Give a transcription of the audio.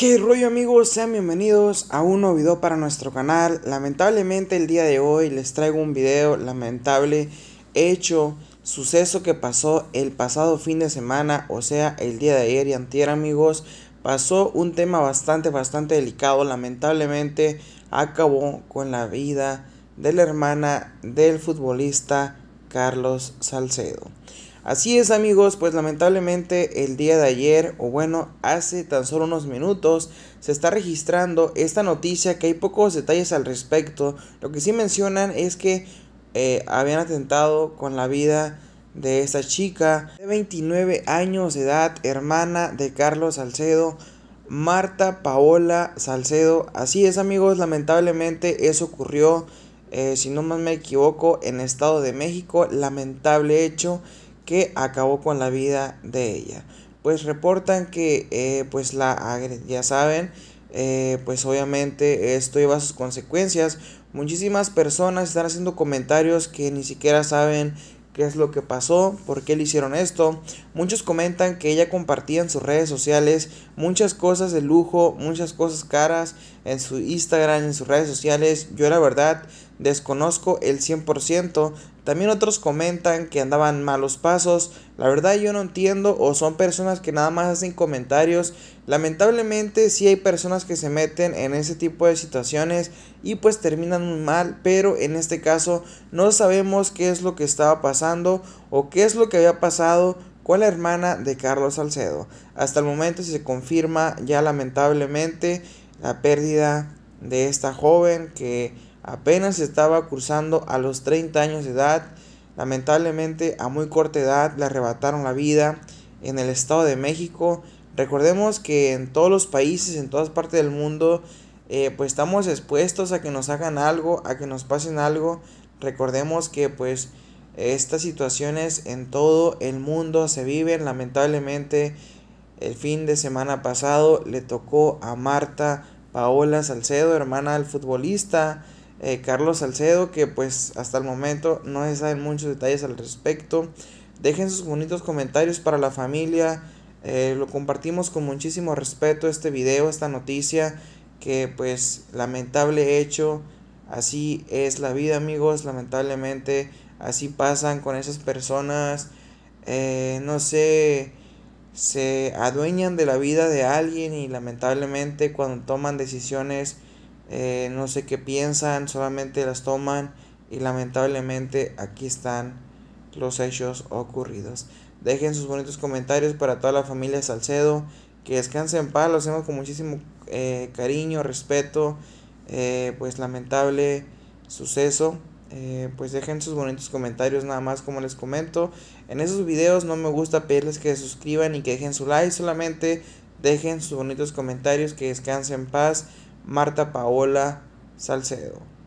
¿Qué rollo amigos? Sean bienvenidos a un nuevo video para nuestro canal. Lamentablemente el día de hoy les traigo un video lamentable, hecho, suceso que pasó el pasado fin de semana, o sea, el día de ayer y antier amigos. Pasó un tema bastante, bastante delicado. Lamentablemente acabó con la vida de la hermana del futbolista Carlos Salcedo. Así es amigos, pues lamentablemente el día de ayer, o bueno, hace tan solo unos minutos, se está registrando esta noticia que hay pocos detalles al respecto. Lo que sí mencionan es que eh, habían atentado con la vida de esta chica de 29 años de edad, hermana de Carlos Salcedo, Marta Paola Salcedo. Así es amigos, lamentablemente eso ocurrió, eh, si no más me equivoco, en Estado de México, lamentable hecho que acabó con la vida de ella. Pues reportan que eh, pues la ya saben, eh, pues obviamente esto lleva sus consecuencias. Muchísimas personas están haciendo comentarios que ni siquiera saben qué es lo que pasó, por qué le hicieron esto. Muchos comentan que ella compartía en sus redes sociales muchas cosas de lujo, muchas cosas caras, en su Instagram, en sus redes sociales. Yo la verdad desconozco el 100%. También otros comentan que andaban malos pasos. La verdad yo no entiendo o son personas que nada más hacen comentarios. Lamentablemente sí hay personas que se meten en ese tipo de situaciones y pues terminan mal, pero en este caso no sabemos qué es lo que estaba pasando o qué es lo que había pasado con la hermana de Carlos Salcedo. Hasta el momento se confirma ya lamentablemente la pérdida de esta joven que apenas estaba cursando a los 30 años de edad. Lamentablemente a muy corta edad le arrebataron la vida en el Estado de México. Recordemos que en todos los países, en todas partes del mundo, eh, pues estamos expuestos a que nos hagan algo, a que nos pasen algo. Recordemos que pues estas situaciones en todo el mundo se viven lamentablemente el fin de semana pasado le tocó a Marta Paola Salcedo, hermana del futbolista eh, Carlos Salcedo, que pues hasta el momento no se saben muchos detalles al respecto. Dejen sus bonitos comentarios para la familia. Eh, lo compartimos con muchísimo respeto este video, esta noticia, que pues lamentable hecho. Así es la vida amigos, lamentablemente así pasan con esas personas. Eh, no sé, se adueñan de la vida de alguien y lamentablemente cuando toman decisiones eh, no sé qué piensan, solamente las toman y lamentablemente aquí están los hechos ocurridos. Dejen sus bonitos comentarios para toda la familia Salcedo. Que descansen en paz, lo hacemos con muchísimo eh, cariño, respeto. Eh, pues lamentable suceso. Eh, pues dejen sus bonitos comentarios nada más como les comento. En esos videos no me gusta pedirles que se suscriban y que dejen su like, solamente dejen sus bonitos comentarios, que descansen en paz. Marta Paola Salcedo.